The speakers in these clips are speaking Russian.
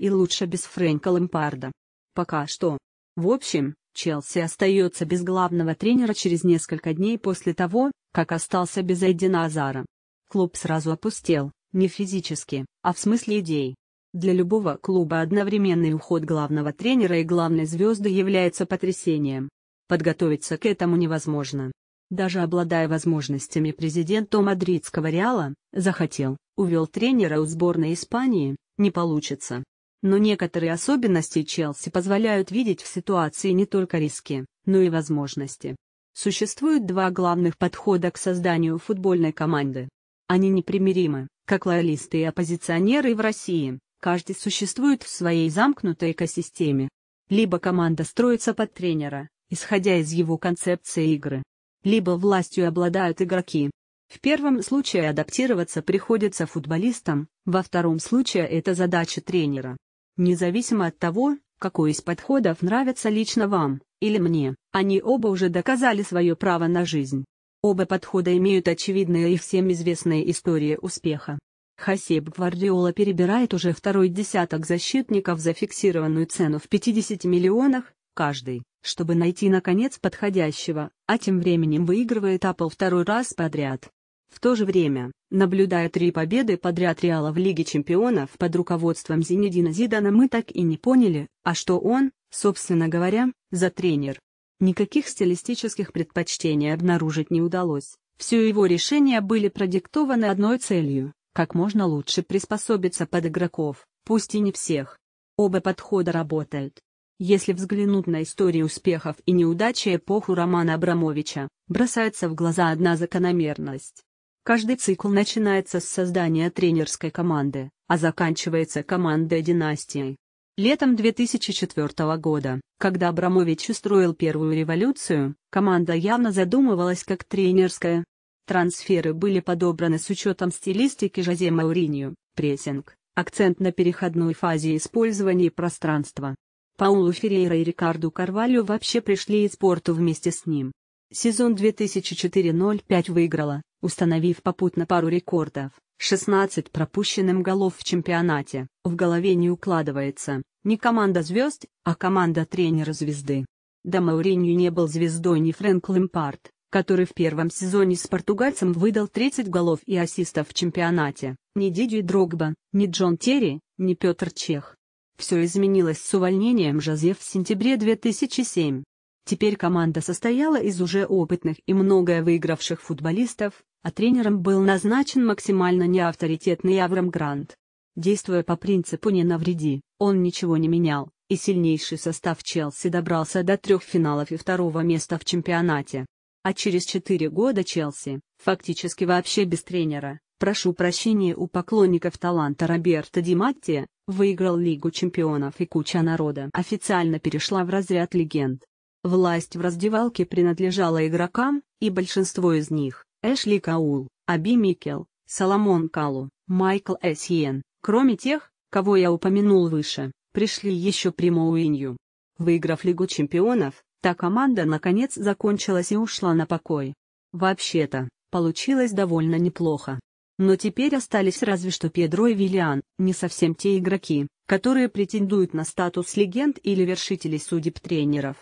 И лучше без Фрэнка Лампарда. Пока что. В общем, Челси остается без главного тренера через несколько дней после того, как остался без Эддина Азара. Клуб сразу опустел, не физически, а в смысле идей. Для любого клуба одновременный уход главного тренера и главной звезды является потрясением. Подготовиться к этому невозможно. Даже обладая возможностями президента мадридского Реала, захотел, увел тренера у сборной Испании, не получится. Но некоторые особенности Челси позволяют видеть в ситуации не только риски, но и возможности. Существует два главных подхода к созданию футбольной команды. Они непримиримы, как лоялисты и оппозиционеры в России, каждый существует в своей замкнутой экосистеме. Либо команда строится под тренера, исходя из его концепции игры. Либо властью обладают игроки. В первом случае адаптироваться приходится футболистам, во втором случае это задача тренера. Независимо от того, какой из подходов нравится лично вам, или мне, они оба уже доказали свое право на жизнь. Оба подхода имеют очевидные и всем известные истории успеха. Хасеб Гвардиола перебирает уже второй десяток защитников за фиксированную цену в 50 миллионах, каждый, чтобы найти наконец подходящего, а тем временем выигрывает Апл второй раз подряд. В то же время, Наблюдая три победы подряд Реала в Лиге чемпионов под руководством Зинедина Зидана мы так и не поняли, а что он, собственно говоря, за тренер. Никаких стилистических предпочтений обнаружить не удалось, все его решения были продиктованы одной целью – как можно лучше приспособиться под игроков, пусть и не всех. Оба подхода работают. Если взглянуть на историю успехов и неудачи эпоху Романа Абрамовича, бросается в глаза одна закономерность. Каждый цикл начинается с создания тренерской команды, а заканчивается командой династией. Летом 2004 года, когда Абрамович устроил первую революцию, команда явно задумывалась как тренерская. Трансферы были подобраны с учетом стилистики Жозе Мауринью, прессинг, акцент на переходной фазе использования пространства. Паулу Ферейра и Рикарду Карвалю вообще пришли из порту вместе с ним. Сезон 2004-05 выиграла установив попутно пару рекордов, 16 пропущенным голов в чемпионате. В голове не укладывается, не команда звезд, а команда тренера звезды. Да Мауринью не был звездой ни Фрэнк Лэмпард, который в первом сезоне с португальцем выдал 30 голов и ассистов в чемпионате, ни Дидюй Дрогба, ни Джон Терри, ни Петр Чех. Все изменилось с увольнением Жозе в сентябре 2007. Теперь команда состояла из уже опытных и многое выигравших футболистов, а тренером был назначен максимально неавторитетный Аврам Грант. Действуя по принципу «не навреди», он ничего не менял, и сильнейший состав Челси добрался до трех финалов и второго места в чемпионате. А через четыре года Челси, фактически вообще без тренера, прошу прощения у поклонников таланта Роберта Ди Матти, выиграл Лигу чемпионов и куча народа официально перешла в разряд легенд. Власть в раздевалке принадлежала игрокам, и большинство из них, Эшли Каул, Аби Микел, Соломон Калу, Майкл Эсиен, Кроме тех, кого я упомянул выше, пришли еще Примо Уинью. Выиграв Лигу чемпионов, та команда наконец закончилась и ушла на покой. Вообще-то, получилось довольно неплохо. Но теперь остались разве что Педро и Виллиан, не совсем те игроки, которые претендуют на статус легенд или вершителей судеб тренеров.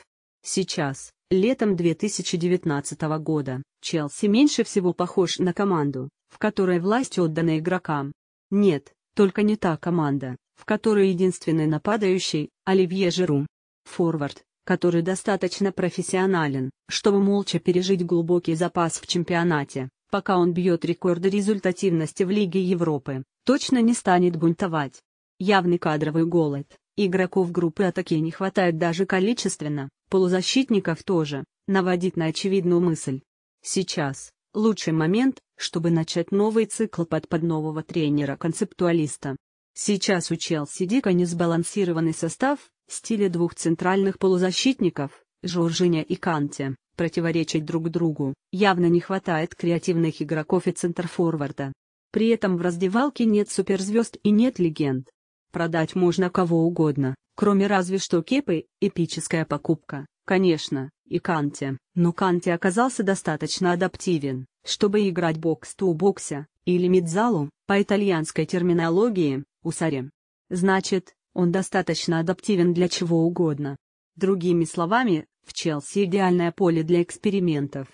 Сейчас, Летом 2019 года Челси меньше всего похож на команду, в которой власть отдана игрокам. Нет, только не та команда, в которой единственный нападающий – Оливье Жиру. Форвард, который достаточно профессионален, чтобы молча пережить глубокий запас в чемпионате, пока он бьет рекорды результативности в Лиге Европы, точно не станет бунтовать. Явный кадровый голод, Игроков группы атаки не хватает даже количественно, полузащитников тоже, наводит на очевидную мысль. Сейчас – лучший момент, чтобы начать новый цикл под, под нового тренера-концептуалиста. Сейчас у Челси дико несбалансированный состав, стиле двух центральных полузащитников, Жоржиня и Канте, противоречить друг другу, явно не хватает креативных игроков и центрфорварда. При этом в раздевалке нет суперзвезд и нет легенд. Продать можно кого угодно, кроме разве что Кепы, эпическая покупка, конечно, и Канте. Но Канте оказался достаточно адаптивен, чтобы играть бокс-ту-бокса, или мидзалу, по итальянской терминологии, усаре. Значит, он достаточно адаптивен для чего угодно. Другими словами, в Челси идеальное поле для экспериментов.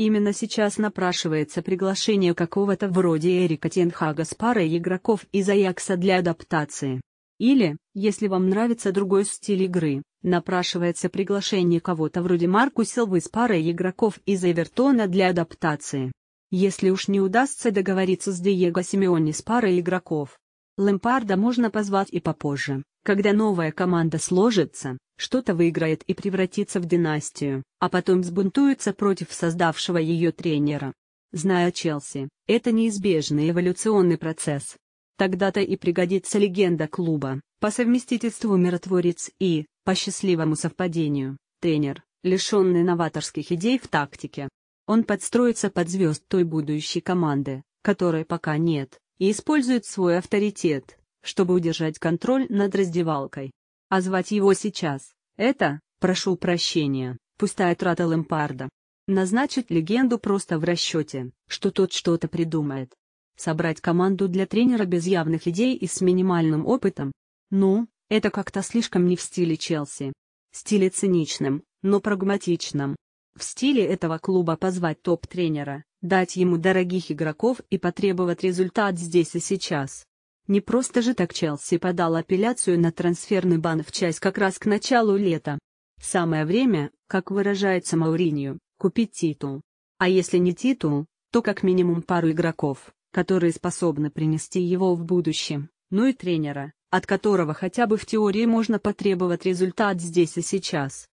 Именно сейчас напрашивается приглашение какого-то вроде Эрика Тенхага с парой игроков из Аякса для адаптации. Или, если вам нравится другой стиль игры, напрашивается приглашение кого-то вроде Марку Силвы с парой игроков из Эвертона для адаптации. Если уж не удастся договориться с Диего Симеони с парой игроков, Лэмпарда можно позвать и попозже, когда новая команда сложится что-то выиграет и превратится в династию, а потом взбунтуется против создавшего ее тренера. Зная Челси, это неизбежный эволюционный процесс. Тогда-то и пригодится легенда клуба, по совместительству миротворец и, по счастливому совпадению, тренер, лишенный новаторских идей в тактике. Он подстроится под звезд той будущей команды, которой пока нет, и использует свой авторитет, чтобы удержать контроль над раздевалкой. А звать его сейчас — это, прошу прощения, пустая трата Лэмпарда. Назначить легенду просто в расчете, что тот что-то придумает. Собрать команду для тренера без явных идей и с минимальным опытом? Ну, это как-то слишком не в стиле Челси. В стиле циничным, но прагматичным. В стиле этого клуба позвать топ-тренера, дать ему дорогих игроков и потребовать результат здесь и сейчас. Не просто же так Челси подал апелляцию на трансферный бан в часть как раз к началу лета. Самое время, как выражается Мауринью, купить титул. А если не титул, то как минимум пару игроков, которые способны принести его в будущем, ну и тренера, от которого хотя бы в теории можно потребовать результат здесь и сейчас.